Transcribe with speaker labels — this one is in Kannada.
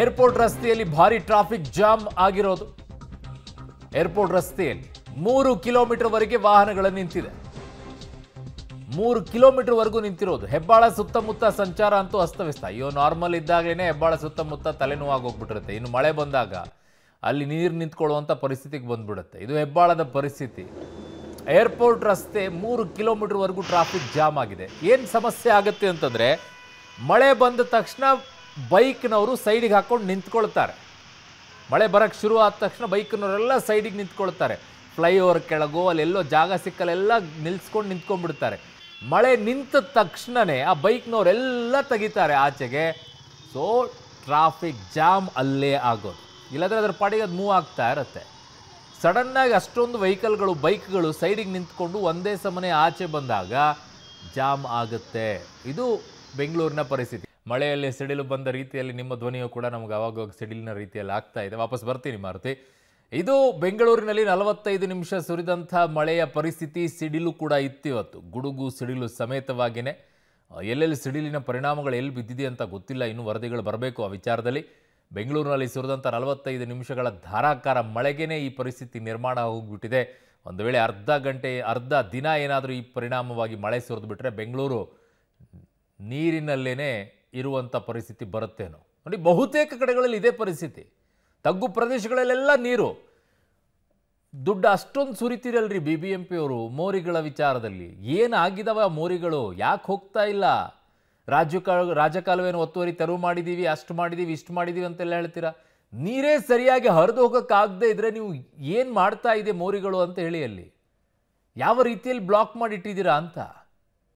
Speaker 1: ಏರ್ಪೋರ್ಟ್ ರಸ್ತೆಯಲ್ಲಿ ಭಾರಿ ಟ್ರಾಫಿಕ್ ಜಾಮ್ ಆಗಿರೋದು ಏರ್ಪೋರ್ಟ್ ರಸ್ತೆಯಲ್ಲಿ ಮೂರು ವರೆಗೆ ವಾಹನಗಳು ನಿಂತಿದೆ ಮೂರು ವರೆಗೂ ನಿಂತಿರೋದು ಹೆಬ್ಬಾಳ ಸುತ್ತಮುತ್ತ ಸಂಚಾರ ಅಂತೂ ಅಸ್ತವ್ಯಸ್ತ ಅಯ್ಯೋ ನಾರ್ಮಲ್ ಇದ್ದಾಗಲೇ ಹೆಬ್ಬಾಳ ಸುತ್ತಮುತ್ತ ತಲೆನೋವಾಗಿ ಹೋಗ್ಬಿಟ್ಟಿರುತ್ತೆ ಇನ್ನು ಮಳೆ ಬಂದಾಗ ಅಲ್ಲಿ ನೀರು ನಿಂತ್ಕೊಳ್ಳುವಂಥ ಪರಿಸ್ಥಿತಿಗೆ ಬಂದ್ಬಿಡುತ್ತೆ ಇದು ಹೆಬ್ಬಾಳದ ಪರಿಸ್ಥಿತಿ ಏರ್ಪೋರ್ಟ್ ರಸ್ತೆ ಮೂರು ಕಿಲೋಮೀಟರ್ವರೆಗೂ ಟ್ರಾಫಿಕ್ ಜಾಮ್ ಆಗಿದೆ ಏನು ಸಮಸ್ಯೆ ಆಗುತ್ತೆ ಅಂತಂದರೆ ಮಳೆ ಬಂದ ತಕ್ಷಣ ಬೈಕ್ನವರು ಸೈಡಿಗೆ ಹಾಕ್ಕೊಂಡು ನಿಂತ್ಕೊಳ್ತಾರೆ ಮಳೆ ಬರೋಕ್ಕೆ ಶುರು ಆದ ತಕ್ಷಣ ಬೈಕ್ನವರೆಲ್ಲ ಸೈಡಿಗೆ ನಿಂತ್ಕೊಳ್ತಾರೆ ಫ್ಲೈಓವರ್ ಕೆಳಗೋ ಅಲ್ಲೆಲ್ಲೋ ಜಾಗ ಸಿಕ್ಕಲ್ಲೆಲ್ಲ ನಿಲ್ಸ್ಕೊಂಡು ನಿಂತ್ಕೊಂಡ್ಬಿಡ್ತಾರೆ ಮಳೆ ನಿಂತ ತಕ್ಷಣವೇ ಆ ಬೈಕ್ನವರೆಲ್ಲ ತೆಗಿತಾರೆ ಆಚೆಗೆ ಸೊ ಟ್ರಾಫಿಕ್ ಜಾಮ್ ಅಲ್ಲೇ ಆಗೋದು ಇಲ್ಲಾಂದರೆ ಅದ್ರ ಪಾಡಿಗೆ ಅದು ಮೂವ್ ಆಗ್ತಾ ಇರುತ್ತೆ ಸಡನ್ನಾಗಿ ಅಷ್ಟೊಂದು ವೆಹಿಕಲ್ಗಳು ಬೈಕ್ಗಳು ಸೈಡಿಗೆ ನಿಂತ್ಕೊಂಡು ಒಂದೇ ಸಮನೆ ಆಚೆ ಬಂದಾಗ ಜಾಮ್ ಆಗುತ್ತೆ ಇದು ಬೆಂಗಳೂರಿನ ಪರಿಸ್ಥಿತಿ ಮಳೆಯಲ್ಲಿ ಸಿಡಿಲು ಬಂದ ರೀತಿಯಲ್ಲಿ ನಿಮ್ಮ ಧ್ವನಿಯು ಕೂಡ ನಮ್ಗೆ ಅವಾಗವಾಗ ಸಿಡಿಲಿನ ರೀತಿಯಲ್ಲಿ ಆಗ್ತಾ ಇದೆ ವಾಪಸ್ ಬರ್ತೀನಿ ಮಾರುತಿ ಇದು ಬೆಂಗಳೂರಿನಲ್ಲಿ ನಲವತ್ತೈದು ನಿಮಿಷ ಸುರಿದಂಥ ಮಳೆಯ ಪರಿಸ್ಥಿತಿ ಸಿಡಿಲು ಕೂಡ ಇತ್ತಿವತ್ತು ಗುಡುಗು ಸಿಡಿಲು ಸಮೇತವಾಗಿಯೇ ಎಲ್ಲೆಲ್ಲಿ ಸಿಡಿಲಿನ ಪರಿಣಾಮಗಳು ಎಲ್ಲಿ ಬಿದ್ದಿದೆ ಅಂತ ಗೊತ್ತಿಲ್ಲ ಇನ್ನೂ ವರದಿಗಳು ಬರಬೇಕು ಆ ವಿಚಾರದಲ್ಲಿ ಬೆಂಗಳೂರಿನಲ್ಲಿ ಸುರಿದಂಥ ನಲವತ್ತೈದು ನಿಮಿಷಗಳ ಧಾರಾಕಾರ ಮಳೆಗೇನೆ ಈ ಪರಿಸ್ಥಿತಿ ನಿರ್ಮಾಣ ಹೋಗಿಬಿಟ್ಟಿದೆ ಒಂದು ವೇಳೆ ಅರ್ಧ ಗಂಟೆ ಅರ್ಧ ದಿನ ಏನಾದರೂ ಈ ಪರಿಣಾಮವಾಗಿ ಮಳೆ ಸುರಿದು ಬಿಟ್ಟರೆ ಬೆಂಗಳೂರು ನೀರಿನಲ್ಲೇ ಇರುವಂಥ ಪರಿಸ್ಥಿತಿ ಬರುತ್ತೇನೋ ನೋಡಿ ಬಹುತೇಕ ಕಡೆಗಳಲ್ಲಿ ಇದೇ ಪರಿಸ್ಥಿತಿ ತಗ್ಗು ಪ್ರದೇಶಗಳಲ್ಲೆಲ್ಲ ನೀರು ದುಡ್ಡು ಅಷ್ಟೊಂದು ಸುರಿತಿರಲ್ರಿ ಬಿ ಬಿ ಎಂ ಪಿಯವರು ಮೋರಿಗಳ ವಿಚಾರದಲ್ಲಿ ಏನಾಗಿದಾವ ಮೋರಿಗಳು ಯಾಕೆ ಹೋಗ್ತಾ ಇಲ್ಲ ರಾಜ್ಯ ರಾಜ್ಯ ರಾಜಕಾಲವೇನು ಒತ್ತುವರಿ ತೆರವು ಮಾಡಿದ್ದೀವಿ ಅಷ್ಟು ಮಾಡಿದ್ದೀವಿ ಇಷ್ಟು ಮಾಡಿದ್ದೀವಿ ಅಂತೆಲ್ಲ ಹೇಳ್ತೀರಾ ನೀರೇ ಸರಿಯಾಗಿ ಹರಿದು ಹೋಗೋಕ್ಕಾಗದೇ ಇದ್ದರೆ ನೀವು ಏನು ಮಾಡ್ತಾ ಇದೆ ಮೋರಿಗಳು ಅಂತ ಹೇಳಿ ಅಲ್ಲಿ ಯಾವ ರೀತಿಯಲ್ಲಿ ಬ್ಲಾಕ್ ಮಾಡಿಟ್ಟಿದ್ದೀರಾ ಅಂತ